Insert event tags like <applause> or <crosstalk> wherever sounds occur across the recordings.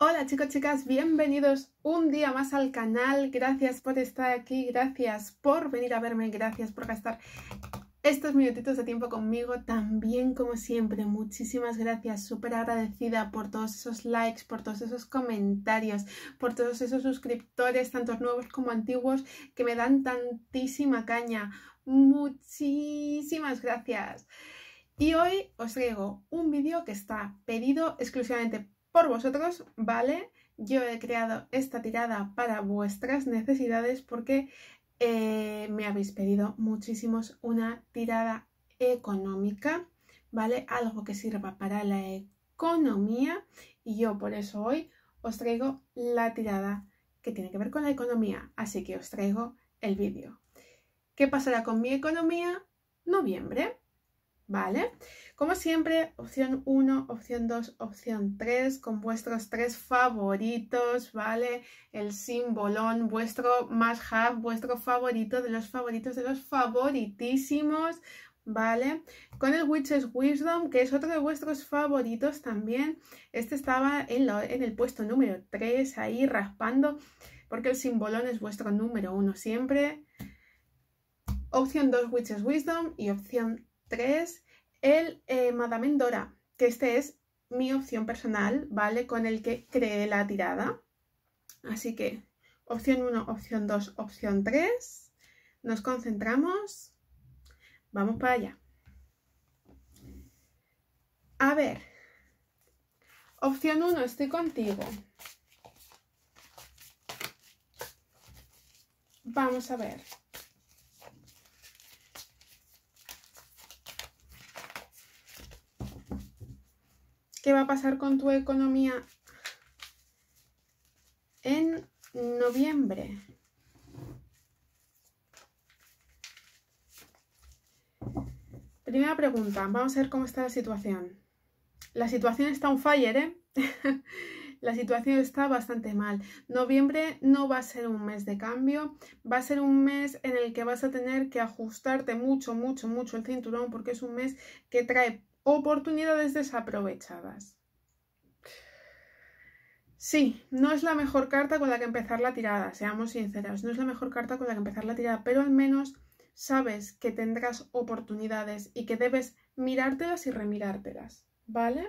Hola chicos, chicas, bienvenidos un día más al canal. Gracias por estar aquí, gracias por venir a verme, gracias por gastar estos minutitos de tiempo conmigo. También, como siempre, muchísimas gracias, súper agradecida por todos esos likes, por todos esos comentarios, por todos esos suscriptores, tantos nuevos como antiguos, que me dan tantísima caña. Muchísimas gracias. Y hoy os traigo un vídeo que está pedido exclusivamente por vosotros, ¿vale? Yo he creado esta tirada para vuestras necesidades porque eh, me habéis pedido muchísimos una tirada económica, ¿vale? Algo que sirva para la economía y yo por eso hoy os traigo la tirada que tiene que ver con la economía, así que os traigo el vídeo. ¿Qué pasará con mi economía? Noviembre. ¿vale? Como siempre, opción 1, opción 2, opción 3, con vuestros tres favoritos, ¿vale? El simbolón, vuestro más have, vuestro favorito de los favoritos de los favoritísimos, ¿vale? Con el Witches Wisdom, que es otro de vuestros favoritos también. Este estaba en, en el puesto número 3, ahí raspando, porque el simbolón es vuestro número 1 siempre. Opción 2, Witches Wisdom, y opción 3, el eh, Madame que este es mi opción personal, ¿vale? Con el que creé la tirada. Así que opción 1, opción 2, opción 3. Nos concentramos. Vamos para allá. A ver. Opción 1, estoy contigo. Vamos a ver. qué va a pasar con tu economía en noviembre. Primera pregunta, vamos a ver cómo está la situación. La situación está un fire, ¿eh? <laughs> la situación está bastante mal. Noviembre no va a ser un mes de cambio, va a ser un mes en el que vas a tener que ajustarte mucho, mucho, mucho el cinturón porque es un mes que trae oportunidades desaprovechadas. Sí, no es la mejor carta con la que empezar la tirada, seamos sinceros, no es la mejor carta con la que empezar la tirada, pero al menos sabes que tendrás oportunidades y que debes mirártelas y remirártelas, ¿vale?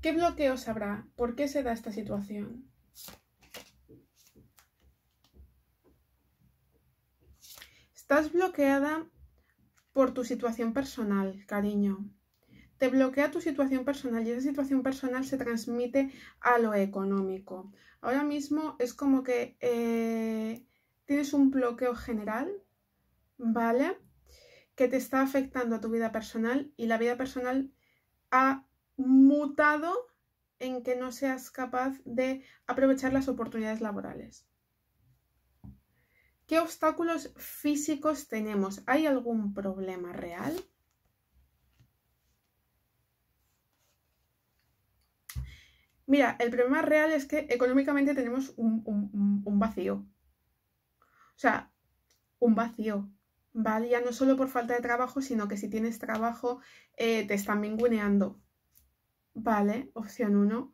¿Qué bloqueos habrá? ¿Por qué se da esta situación? Estás bloqueada por tu situación personal, cariño. Te bloquea tu situación personal y esa situación personal se transmite a lo económico. Ahora mismo es como que eh, tienes un bloqueo general, ¿vale? Que te está afectando a tu vida personal y la vida personal ha mutado en que no seas capaz de aprovechar las oportunidades laborales. ¿Qué obstáculos físicos tenemos? ¿Hay algún problema real? Mira, el problema real es que económicamente tenemos un, vacío. O sea, un vacío. ¿Vale? Ya no solo por falta de trabajo, sino que si tienes trabajo eh, te están minguneando, ¿Vale? Opción 1.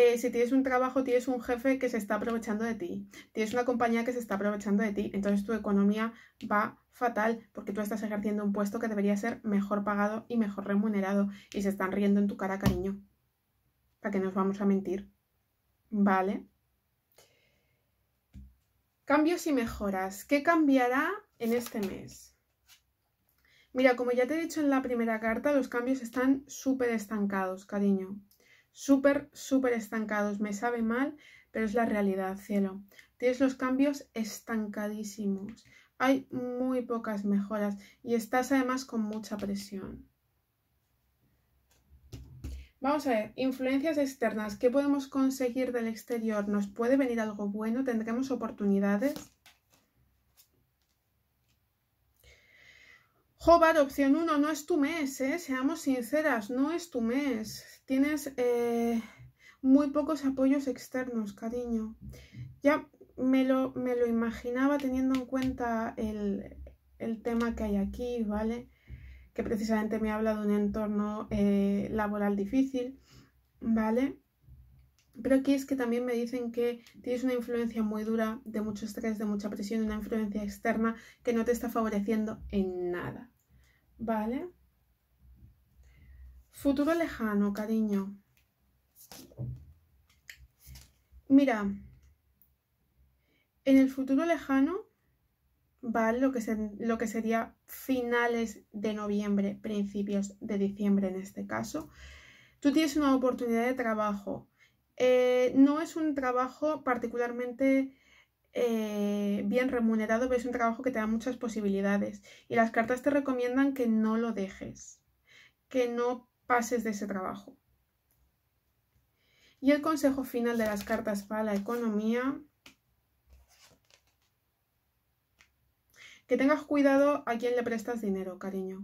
Eh, si tienes un trabajo, tienes un jefe que se está aprovechando de ti, tienes una compañía que se está aprovechando de ti, entonces tu economía va fatal porque tú estás ejerciendo un puesto que debería ser mejor pagado y mejor remunerado y se están riendo en tu cara, cariño. ¿Para que nos vamos a mentir? ¿Vale? Cambios y mejoras. ¿Qué cambiará en este mes? Mira, como ya te he dicho en la primera carta, los cambios están súper estancados, cariño súper, súper estancados. Me sabe mal, pero es la realidad, cielo. Tienes los cambios estancadísimos. Hay muy pocas mejoras y estás además con mucha presión. Vamos a ver, influencias externas. ¿Qué podemos conseguir del exterior? ¿Nos puede venir algo bueno? ¿Tendremos oportunidades? Jobar, opción 1, no es tu mes, ¿eh? seamos sinceras, no es tu mes. Tienes eh, muy pocos apoyos externos, cariño. Ya me lo, me lo imaginaba teniendo en cuenta el, tema que hay aquí, ¿vale? Que precisamente me habla de un entorno eh, laboral difícil, ¿vale? Pero aquí es que también me dicen que tienes una influencia muy dura, de mucho estrés, de mucha presión, una influencia externa que no te está favoreciendo en nada, ¿vale? Futuro lejano, cariño. Mira, en el futuro lejano va lo que, lo que sería finales de noviembre, principios de diciembre en este caso. Tú tienes una oportunidad de trabajo. Eh, no es un trabajo particularmente eh, bien remunerado, pero es un trabajo que te da muchas posibilidades. Y las cartas te recomiendan que no lo dejes, que no pases de ese trabajo. Y el consejo final de las cartas para la economía. Que tengas cuidado a quien le prestas dinero, cariño.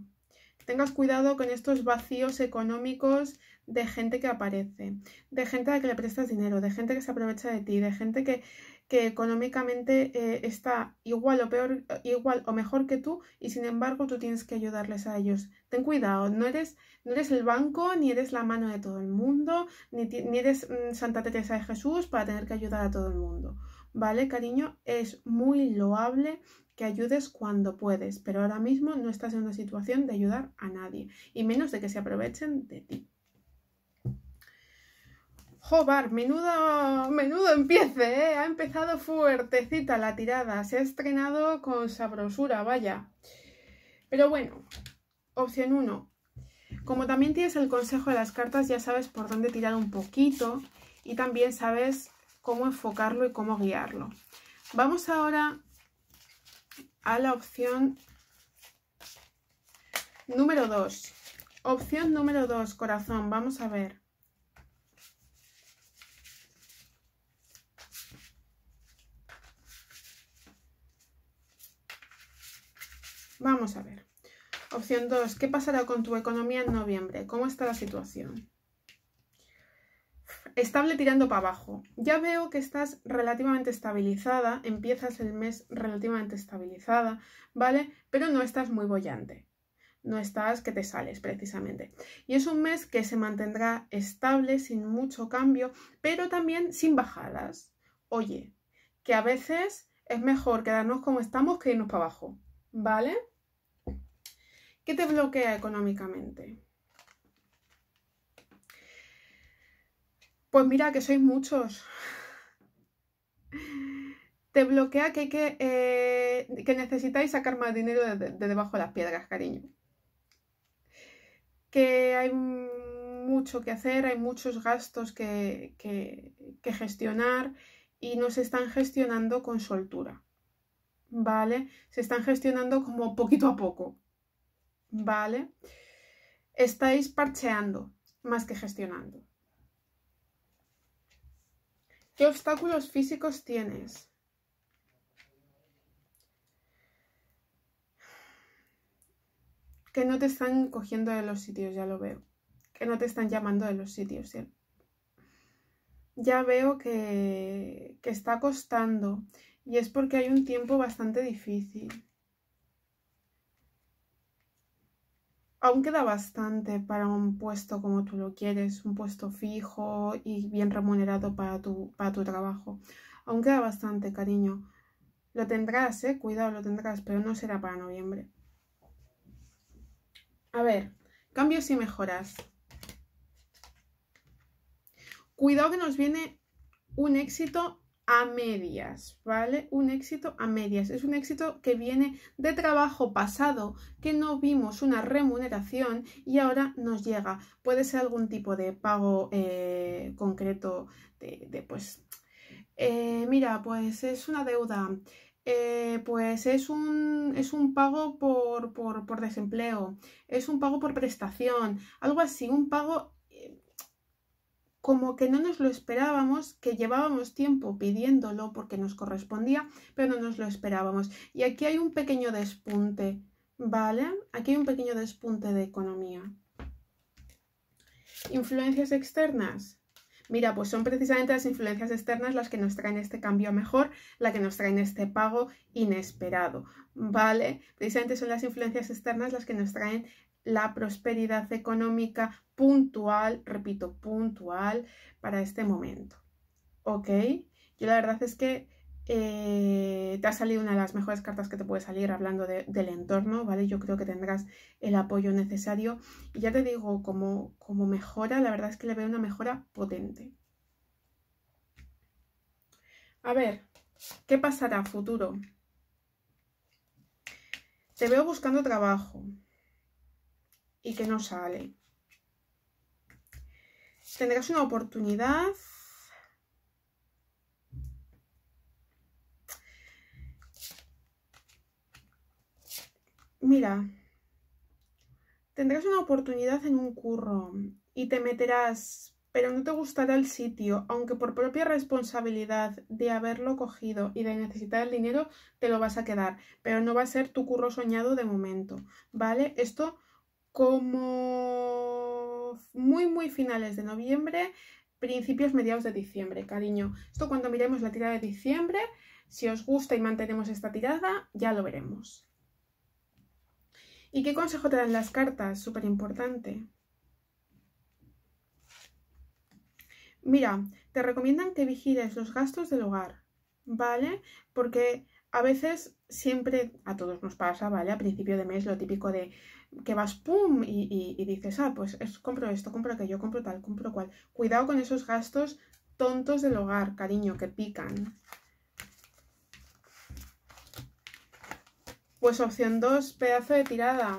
tengas cuidado con estos vacíos económicos de gente que aparece, de gente a la que le prestas dinero, de gente que se aprovecha de ti, de gente que que económicamente eh, está igual o peor, igual o mejor que tú, y sin embargo tú tienes que ayudarles a ellos. Ten cuidado, no eres, no eres el banco, ni eres la mano de todo el mundo, ni, ni eres mm, Santa Teresa de Jesús para tener que ayudar a todo el mundo. ¿Vale, cariño? Es muy loable que ayudes cuando puedes, pero ahora mismo no estás en una situación de ayudar a nadie, y menos de que se aprovechen de ti. Jobar, menudo, menudo empiece, ¿eh? ha empezado fuertecita la tirada, se ha estrenado con sabrosura, vaya. Pero bueno, opción 1. Como también tienes el consejo de las cartas, ya sabes por dónde tirar un poquito y también sabes cómo enfocarlo y cómo guiarlo. Vamos ahora a la opción número 2. Opción número 2, corazón, vamos a ver. Opción 2. ¿Qué pasará con tu economía en noviembre? ¿Cómo está la situación? Estable tirando para abajo. Ya veo que estás relativamente estabilizada, empiezas el mes relativamente estabilizada, ¿vale? Pero no estás muy bollante. No estás que te sales precisamente. Y es un mes que se mantendrá estable, sin mucho cambio, pero también sin bajadas. Oye, que a veces es mejor quedarnos como estamos que irnos para abajo, ¿vale? ¿Qué te bloquea económicamente? Pues mira que sois muchos. Te bloquea que, eh, necesitáis sacar más dinero de, debajo de las piedras, cariño. Que hay mucho que hacer, hay muchos gastos que, gestionar y no se están gestionando con soltura, ¿vale? Se están gestionando como poquito a poco. ¿vale? Estáis parcheando más que gestionando. ¿Qué obstáculos físicos tienes? Que no te están cogiendo de los sitios, ya lo veo. Que no te están llamando de los sitios, ya veo que, que está costando y es porque hay un tiempo bastante difícil. aún queda bastante para un puesto como tú lo quieres, un puesto fijo y bien remunerado para tu, para tu trabajo. Aún queda bastante, cariño. Lo tendrás, eh, cuidado, lo tendrás, pero no será para noviembre. A ver, cambios y mejoras. Cuidado que nos viene un éxito a medias, ¿vale? Un éxito a medias. Es un éxito que viene de trabajo pasado, que no vimos una remuneración y ahora nos llega. Puede ser algún tipo de pago eh, concreto de, pues, eh, mira, pues es una deuda, eh, pues es un, es un pago por, por desempleo, es un pago por prestación, algo así, un pago como que no nos lo esperábamos, que llevábamos tiempo pidiéndolo porque nos correspondía, pero no nos lo esperábamos. Y aquí hay un pequeño despunte, ¿vale? Aquí hay un pequeño despunte de economía. Influencias externas. Mira, pues son precisamente las influencias externas las que nos traen este cambio a mejor, la que nos traen este pago inesperado, ¿vale? Precisamente son las influencias externas las que nos traen la prosperidad económica puntual, repito, puntual para este momento. ¿Ok? Yo la verdad es que eh, te ha salido una de las mejores cartas que te puede salir hablando del entorno, ¿vale? Yo creo que tendrás el apoyo necesario. Y ya te digo, como, como mejora, la verdad es que le veo una mejora potente. A ver, ¿qué pasará futuro? Te veo buscando trabajo, y que no sale. Tendrás una oportunidad. Mira, tendrás una oportunidad en un curro y te meterás, pero no te gustará el sitio, aunque por propia responsabilidad de haberlo cogido y de necesitar el dinero, te lo vas a quedar, pero no va a ser tu curro soñado de momento, ¿vale? Esto como muy muy finales de noviembre, principios mediados de diciembre, cariño. Esto cuando miremos la tirada de diciembre, si os gusta y mantenemos esta tirada, ya lo veremos. ¿Y qué consejo te dan las cartas? Súper importante. Mira, te recomiendan que vigiles los gastos del hogar, ¿vale? Porque a veces, siempre, a todos nos pasa, ¿vale? A principio de mes lo típico de que vas pum y, dices, ah, pues es, compro esto, compro aquello, compro tal, compro cual. Cuidado con esos gastos tontos del hogar, cariño, que pican. Pues opción 2, pedazo de tirada.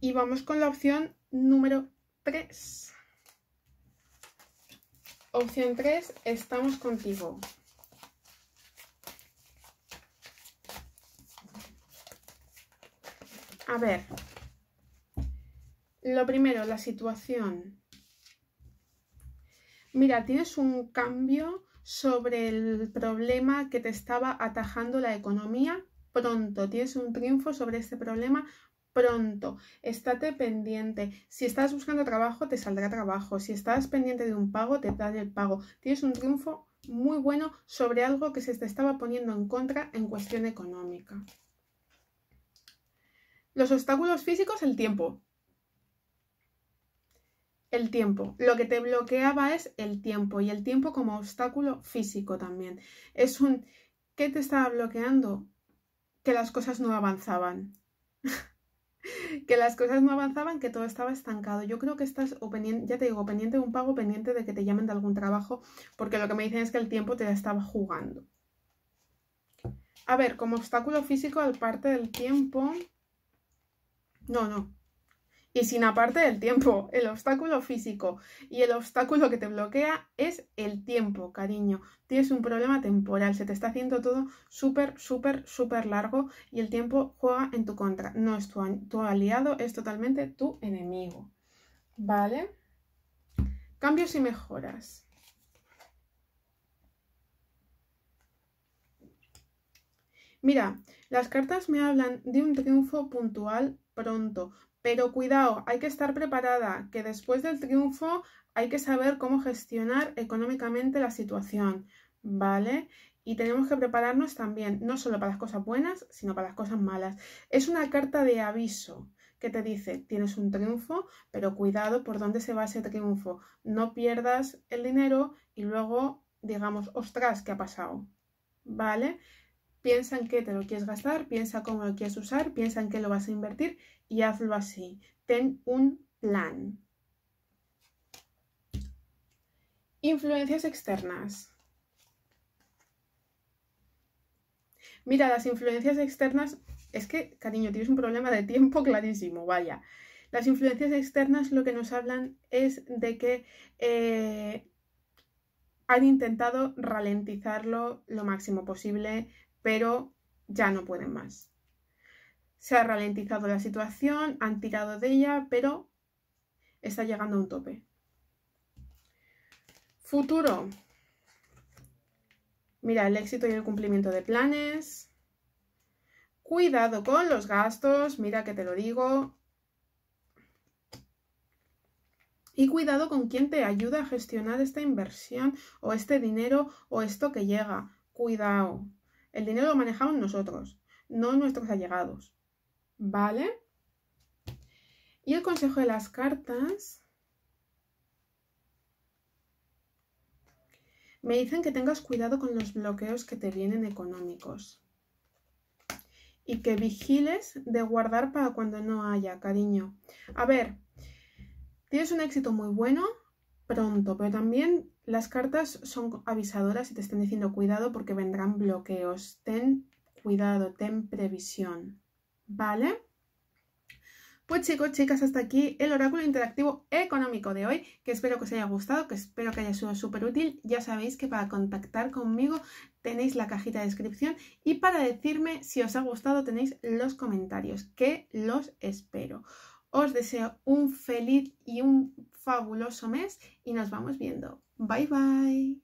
Y vamos con la opción número 3. Opción 3, estamos contigo. A ver, lo primero, la situación. Mira, tienes un cambio sobre el problema que te estaba atajando la economía pronto. Tienes un triunfo sobre este problema pronto. Estate pendiente. Si estás buscando trabajo, te saldrá trabajo. Si estás pendiente de un pago, te dará el pago. Tienes un triunfo muy bueno sobre algo que se te estaba poniendo en contra en cuestión económica. Los obstáculos físicos, el tiempo. El tiempo. Lo que te bloqueaba es el tiempo y el tiempo como obstáculo físico también. Es un... ¿Qué te estaba bloqueando? Que las cosas no avanzaban. <laughs> que las cosas no avanzaban, que todo estaba estancado. Yo creo que estás, ya te digo, pendiente de un pago, pendiente de que te llamen de algún trabajo, porque lo que me dicen es que el tiempo te estaba jugando. A ver, como obstáculo físico, aparte del tiempo, no, no. Y sin aparte del tiempo, el obstáculo físico y el obstáculo que te bloquea es el tiempo, cariño. Tienes un problema temporal, se te está haciendo todo súper, súper, súper largo y el tiempo juega en tu contra. No es tu, aliado, es totalmente tu enemigo. ¿Vale? Cambios y mejoras. Mira, las cartas me hablan de un triunfo puntual pronto, pero cuidado, hay que estar preparada, que después del triunfo hay que saber cómo gestionar económicamente la situación, ¿vale? Y tenemos que prepararnos también, no solo para las cosas buenas, sino para las cosas malas. Es una carta de aviso que te dice, tienes un triunfo, pero cuidado por dónde se va ese triunfo. No pierdas el dinero y luego digamos, ostras, ¿qué ha pasado? ¿Vale? piensa en qué te lo quieres gastar, piensa cómo lo quieres usar, piensa en qué lo vas a invertir y hazlo así. Ten un plan. Influencias externas. Mira, las influencias externas, es que, cariño, tienes un problema de tiempo <laughs> clarísimo, vaya. Las influencias externas lo que nos hablan es de que eh, han intentado ralentizarlo lo máximo posible, pero ya no pueden más. Se ha ralentizado la situación, han tirado de ella, pero está llegando a un tope. Futuro. Mira, el éxito y el cumplimiento de planes. Cuidado con los gastos, mira que te lo digo. Y cuidado con quien te ayuda a gestionar esta inversión o este dinero o esto que llega. Cuidado, el dinero lo manejamos nosotros, no nuestros allegados. ¿Vale? Y el consejo de las cartas. Me dicen que tengas cuidado con los bloqueos que te vienen económicos. Y que vigiles de guardar para cuando no haya, cariño. A ver, tienes un éxito muy bueno pronto, pero también las cartas son avisadoras y te están diciendo cuidado porque vendrán bloqueos. Ten cuidado, ten previsión. ¿Vale? Pues chicos, chicas, hasta aquí el oráculo interactivo económico de hoy, que espero que os haya gustado, que espero que haya sido súper útil. Ya sabéis que para contactar conmigo tenéis la cajita de descripción y para decirme si os ha gustado tenéis los comentarios, que los espero. Os deseo un feliz y un fabuloso mes y nos vamos viendo. Bye bye.